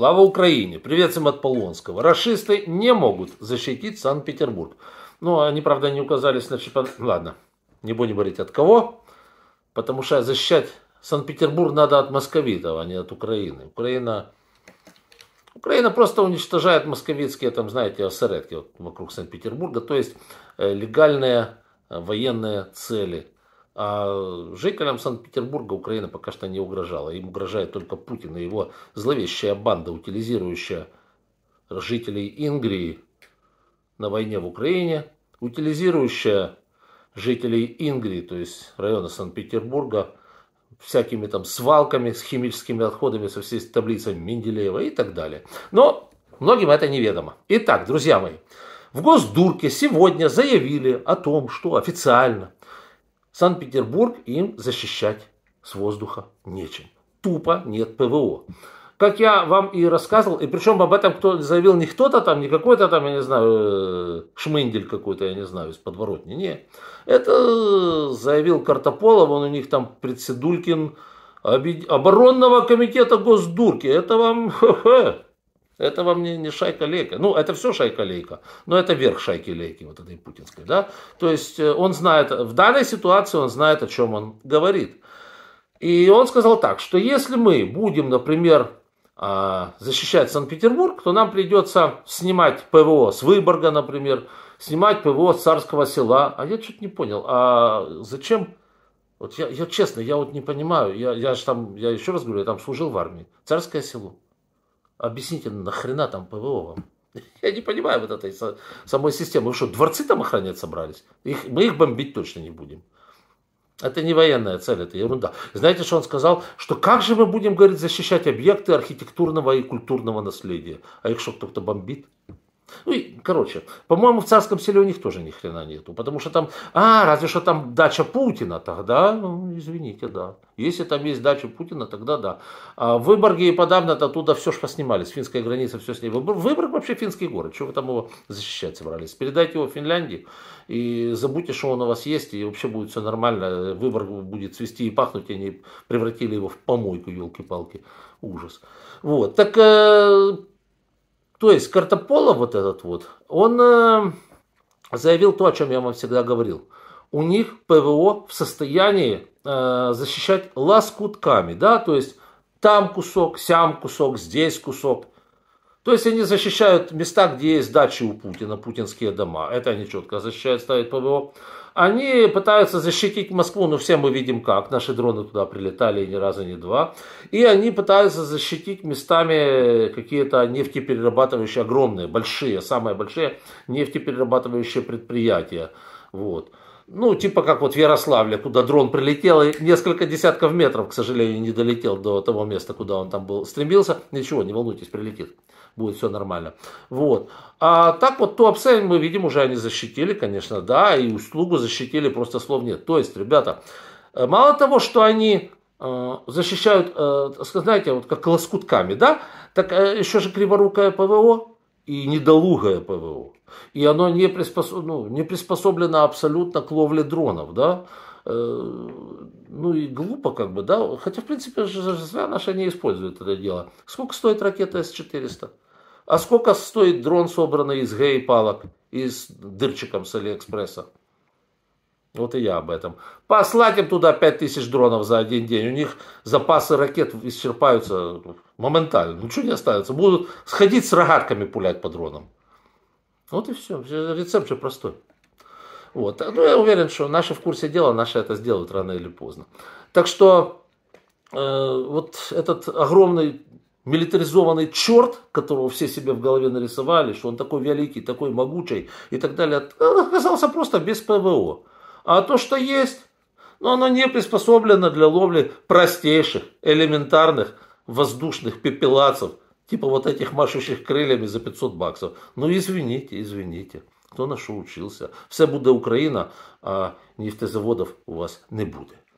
Слава Украине! Привет всем от Полонского. Рашисты не могут защитить Санкт-Петербург. Ну, они, правда, не указались на чемпионат. Ладно, не будем говорить от кого, потому что защищать Санкт-Петербург надо от московитов, а не от Украины. Украина, Украина просто уничтожает московитские, там, знаете, осередки вот вокруг Санкт-Петербурга, то есть э, легальные э, военные цели – а жителям Санкт-Петербурга Украина пока что не угрожала. Им угрожает только Путин и его зловещая банда, утилизирующая жителей Ингрии на войне в Украине, утилизирующая жителей Ингрии, то есть района Санкт-Петербурга, всякими там свалками с химическими отходами, со всей таблицей Менделеева и так далее. Но многим это неведомо. Итак, друзья мои, в Госдурке сегодня заявили о том, что официально – Санкт-Петербург им защищать с воздуха нечем. Тупо нет ПВО. Как я вам и рассказывал, и причем об этом кто заявил не кто-то там, не какой-то там, я не знаю, э, шмындель какой-то, я не знаю, из подворотни. нет, это э, заявил Картополов, он у них там председулькин обид... оборонного комитета Госдурки. Это вам Это вам не, не шайка-лейка. Ну, это все шайка-лейка, но это верх шайки-лейки, вот этой путинской, да. То есть э, он знает, в данной ситуации он знает, о чем он говорит. И он сказал так, что если мы будем, например, а, защищать Санкт-Петербург, то нам придется снимать ПВО с Выборга, например, снимать ПВО с Царского села. А я что-то не понял, а зачем вот я, я честно, я вот не понимаю, я, я же там, я еще раз говорю, я там служил в армии, царское село. Объясните, нахрена там ПВО вам? Я не понимаю вот этой самой системы. Вы что, дворцы там охранять собрались? Их, мы их бомбить точно не будем. Это не военная цель, это ерунда. Знаете, что он сказал? Что как же мы будем, говорит, защищать объекты архитектурного и культурного наследия? А их что, кто-то бомбит? Ну, и, короче, по-моему, в царском селе у них тоже ни хрена нету, потому что там, а, разве что там дача Путина, тогда, ну, извините, да. Если там есть дача Путина, тогда да. А в Выборге и подавно-то оттуда все что снимали, с финской границы все сняли. Выборг вообще финский город, чего вы там его защищать собрались? Передайте его Финляндии и забудьте, что он у вас есть, и вообще будет все нормально. Выборг будет цвести и пахнуть, и они превратили его в помойку, елки-палки. Ужас. Вот, так э, то есть Картопола вот этот вот, он э, заявил то, о чем я вам всегда говорил. У них ПВО в состоянии э, защищать лоскутками, да, то есть там кусок, сям кусок, здесь кусок. То есть они защищают места, где есть дачи у Путина, путинские дома. Это они четко защищают, ставят ПВО. Они пытаются защитить Москву, но все мы видим как. Наши дроны туда прилетали ни разу, ни два. И они пытаются защитить местами какие-то нефтеперерабатывающие, огромные, большие, самые большие нефтеперерабатывающие предприятия. Вот. Ну, типа как вот в Ярославле, куда дрон прилетел и несколько десятков метров, к сожалению, не долетел до того места, куда он там был, стремился. Ничего, не волнуйтесь, прилетит. Будет все нормально. Вот. А так вот то Апсель мы видим уже они защитили, конечно, да, и услугу защитили, просто слов нет. То есть, ребята, э, мало того, что они э, защищают, э, знаете, вот как лоскутками, да, так еще же криворукое ПВО и недолугое ПВО. И оно не, приспособ... ну, не приспособлено абсолютно к ловле дронов, да. Э, ну и глупо как бы, да. Хотя, в принципе, зря наши не используют это дело. Сколько стоит ракета С-400? А сколько стоит дрон, собранный из гей-палок, из дырчиком с Алиэкспресса? Вот и я об этом. Послать им туда 5000 дронов за один день. У них запасы ракет исчерпаются моментально. Ну, ничего не останется. Будут сходить с рогатками пулять по дронам. Вот и все. Рецепт же простой. Вот. Ну, я уверен, что наши в курсе дела, наши это сделают рано или поздно. Так что э, вот этот огромный милитаризованный черт, которого все себе в голове нарисовали, что он такой великий, такой могучий и так далее, он э, оказался просто без ПВО. А то, что есть, но оно не приспособлено для ловли простейших, элементарных воздушных пепелацев, типа вот этих машущих крыльями за 500 баксов. Ну, извините, извините. кто на що вчився? Все будет Украина, а нефтезаводов у вас не будет.